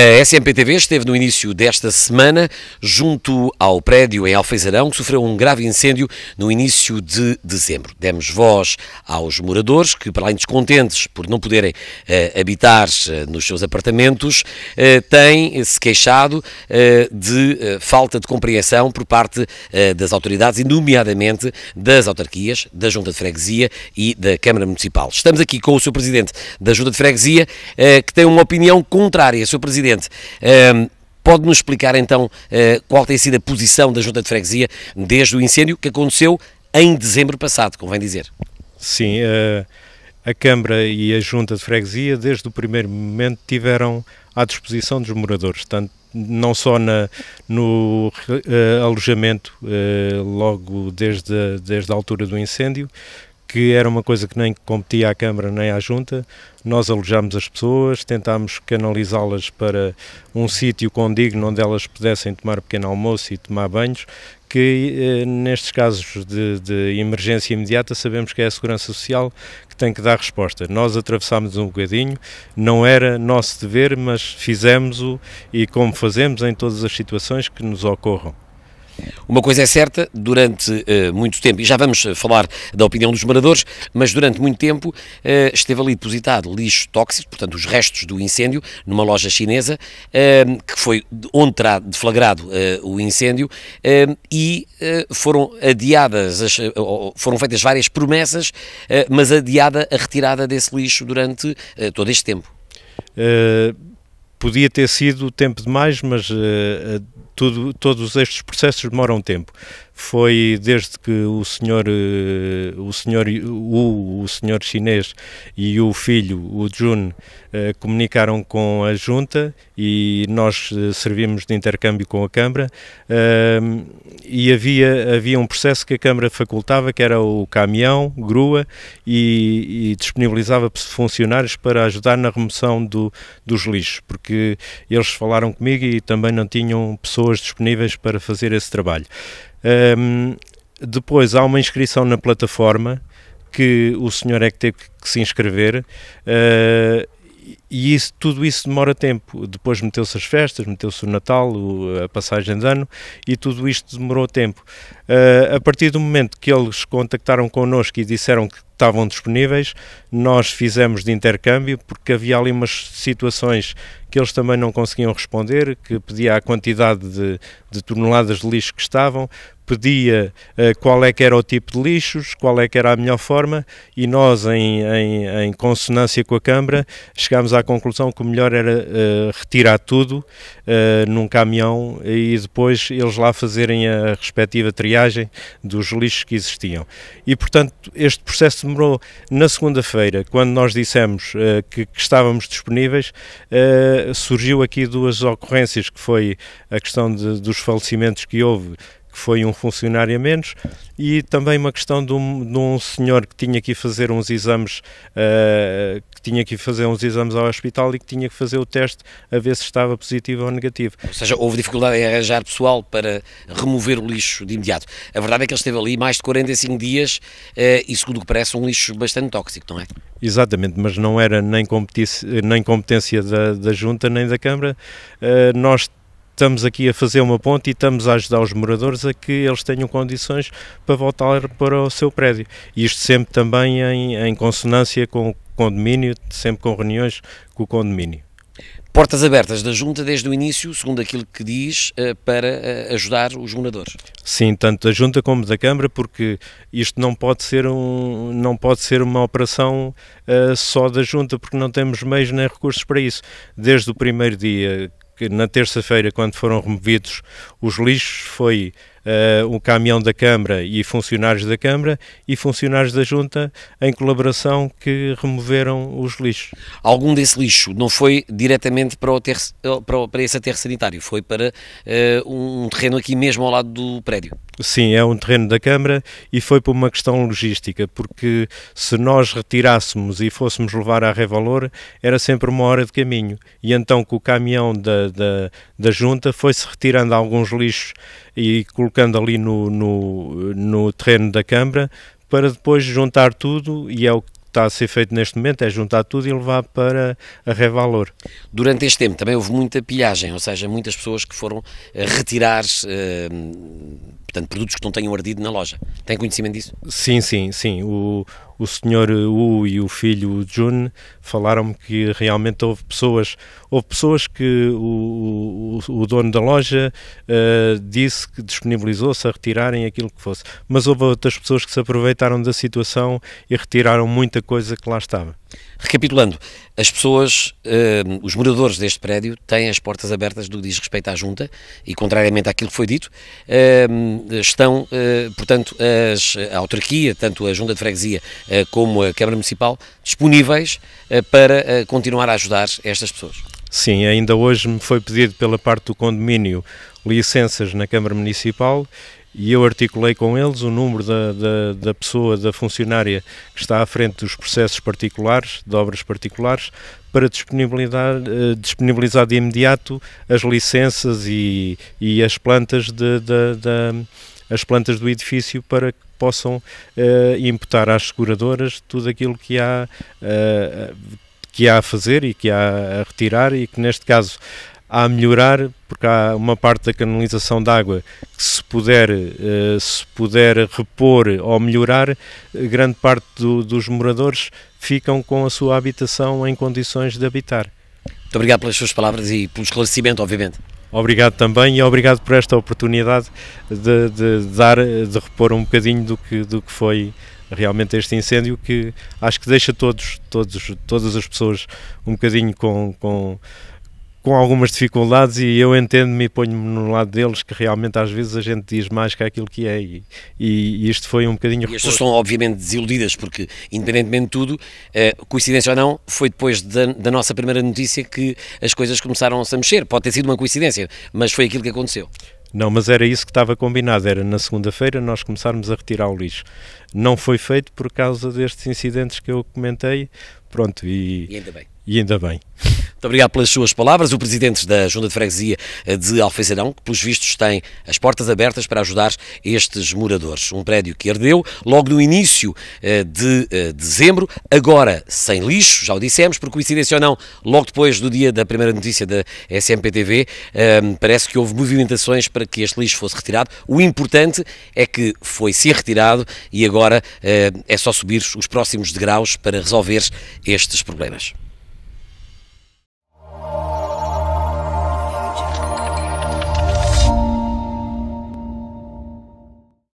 A SMPTV esteve no início desta semana junto ao prédio em Alfeizarão, que sofreu um grave incêndio no início de dezembro. Demos voz aos moradores que, para além de descontentes por não poderem uh, eh, habitar eh, nos seus apartamentos, uh, têm se queixado uh, de falta de compreensão por parte das autoridades, e nomeadamente das autarquias, da Junta de Freguesia e da Câmara Municipal. Estamos aqui com o seu presidente da Junta de Freguesia, que tem uma opinião contrária. Sr. Presidente, Presidente, pode-nos explicar então eh, qual tem sido a posição da Junta de Freguesia desde o incêndio que aconteceu em dezembro passado, convém dizer? Sim, eh, a Câmara e a Junta de Freguesia, desde o primeiro momento, tiveram à disposição dos moradores, tanto não só na, no uh, alojamento uh, logo desde desde a altura do incêndio, que era uma coisa que nem competia à Câmara nem à Junta. Nós alojámos as pessoas, tentámos canalizá-las para um sítio condigno onde elas pudessem tomar pequeno almoço e tomar banhos, que eh, nestes casos de, de, emergência imediata sabemos que é a Segurança Social que tem que dar resposta. Nós atravessámos um bocadinho, não era nosso dever, mas fizemos-o e como fazemos em todas as situações que nos ocorram. Uma coisa é certa, durante uh, muito tempo, e já vamos falar da opinião dos moradores, mas durante muito tempo uh, esteve ali depositado lixo tóxico, portanto os restos do incêndio, numa loja chinesa, uh, que foi onde terá deflagrado o incêndio, e foram adiadas, as, foram feitas várias promessas, mas adiada a retirada desse lixo durante todo este tempo podia ter sido tempo demais, mas uh, tudo, todos estes processos demoram tempo foi desde que o senhor, eh, o senhor, o, o senhor chinês e o filho, o Jun, eh, comunicaram com a junta e nós eh, servimos de intercâmbio com a Câmara e havia, havia um processo que a Câmara facultava, que era o caminhão, grua e, e disponibilizava funcionários para ajudar na remoção do, dos lixos, porque eles falaram comigo e também não tinham pessoas disponíveis para fazer esse trabalho. Um, depois há uma inscrição na plataforma que o senhor é que teve que se inscrever uh, e isso, tudo isso demora tempo. Depois meteu-se as festas, meteu-se o Natal, o, a passagem de ano e tudo isto demorou tempo. Uh, a partir do momento que eles contactaram connosco e disseram que estavam disponíveis, nós fizemos de intercâmbio porque havia ali umas situações que eles também não conseguiam responder, que pedia a quantidade de, de toneladas de lixo que estavam, pedia uh, qual é que era o tipo de lixos, qual é que era a melhor forma e nós, em, em, em consonância com a Câmara, chegámos à conclusão que o melhor era uh, retirar tudo uh, num caminhão e depois eles lá fazerem a respectiva triagem dos lixos que existiam. E, portanto, este processo demorou na segunda-feira, quando nós dissemos que, que, estávamos disponíveis, surgiu aqui duas ocorrências, que foi a questão de, dos falecimentos que houve foi um funcionário a menos, e também uma questão de um, de um senhor que tinha que fazer uns exames, uh, que tinha que fazer uns exames ao hospital e que tinha que fazer o teste a ver se estava positivo ou negativo. Ou seja, houve dificuldade em arranjar pessoal para remover o lixo de imediato. A verdade é que ele esteve ali mais de 45 dias uh, e, segundo o que parece, um lixo bastante tóxico, não é? Exatamente, mas não era nem, competência, nem competência da, da Junta nem da Câmara. Uh, nós estamos aqui a fazer uma ponte e estamos a ajudar os moradores a que eles tenham condições para voltar para o seu prédio. Isto sempre também em, em consonância com o condomínio, sempre com reuniões com o condomínio. Portas abertas da Junta desde o início, segundo aquilo que diz, eh, para eh, ajudar os moradores. Sim, tanto da Junta como da Câmara, porque isto não pode ser, um, não pode ser uma operação uh, só da Junta, porque não temos meios nem recursos para isso. Desde o primeiro dia que na terça-feira, quando foram removidos os lixos, foi uh, um caminhão da Câmara e funcionários da Câmara e funcionários da Junta em colaboração que removeram os lixos. Algum desse lixo não foi diretamente para, o ter, eh, para, para esse aterro sanitário, foi para uh, um terreno aqui mesmo ao lado do prédio? Sim, é um terreno da Câmara e foi por uma questão logística, porque se nós retirássemos e fôssemos levar à Revalor, era sempre uma hora de caminho. E então, com o caminhão da, da, da Junta, foi-se retirando alguns lixos e colocando colocando ali no, no, no terreno da Câmara, para depois juntar tudo, e é o que está a ser feito neste momento é juntar tudo e levar para a Revalor. Durante este tempo também houve muita pilhagem, ou seja, muitas pessoas que foram eh, retirar eh, portanto, produtos que não tenham ardido na loja. Tem conhecimento disso? Sim, sim, sim. O, o senhor Wu e o filho Jun falaram-me que realmente houve pessoas, houve pessoas que o, o, o dono da loja uh, disse que disponibilizou-se a retirarem aquilo que fosse, mas houve outras pessoas que se aproveitaram da situação e retiraram muita coisa que lá estava. Recapitulando, as pessoas, eh, os moradores deste prédio têm as portas abertas do que diz respeito à junta e, contrariamente àquilo que foi dito, eh, estão, eh, portanto, as, a autarquia, tanto a junta de freguesia como a Câmara Municipal, disponíveis para continuar a ajudar estas pessoas. Sim, ainda hoje me foi pedido pela parte do condomínio licenças na Câmara Municipal e eu articulei com eles o número da, da, da, pessoa, da funcionária que está à frente dos processos particulares, de obras particulares, para disponibilizar, eh, disponibilizar de imediato as licenças e, e as plantas de, de, de as plantas do edifício para que possam uh, imputar às seguradoras tudo aquilo que há uh, que há a fazer e que há a retirar e que neste caso a melhorar, porque há uma parte da canalização de água que se puder, eh, se puder repor ou melhorar, eh, grande parte do, dos moradores ficam com a sua habitação em condições de habitar. Muito obrigado pelas suas palavras e pelo esclarecimento, obviamente. Obrigado também e obrigado por esta oportunidade de, de, dar, de repor um bocadinho do que, do que foi realmente este incêndio que acho que deixa todos, todos, todas as pessoas um bocadinho com, com com algumas dificuldades e eu entendo-me e ponho-me no lado deles que realmente às vezes a gente diz mais que aquilo que é e, e isto foi um bocadinho... E as pessoas estão obviamente desiludidas porque independentemente de tudo, eh, coincidência ou não, foi depois da, da nossa primeira notícia que as coisas começaram-se a mexer, pode ter sido uma coincidência, mas foi aquilo que aconteceu. Não, mas era isso que estava combinado, era na segunda-feira nós começarmos a retirar o lixo. Não foi feito por causa destes incidentes que eu comentei, pronto, e... E ainda bem. E ainda bem. Muito obrigado pelas suas palavras. O presidente da Junta de Freguesia eh, de Alfeizarão, que pelos vistos tem as portas abertas para ajudar estes moradores. Um prédio que ardeu logo no início eh, de eh, dezembro, agora sem lixo, já o dissemos, por coincidência ou não, logo depois do dia da primeira notícia da SMPTV, parece que houve movimentações para que este lixo fosse retirado. O importante é que foi se retirado e agora é só subir os próximos degraus para resolver estes problemas.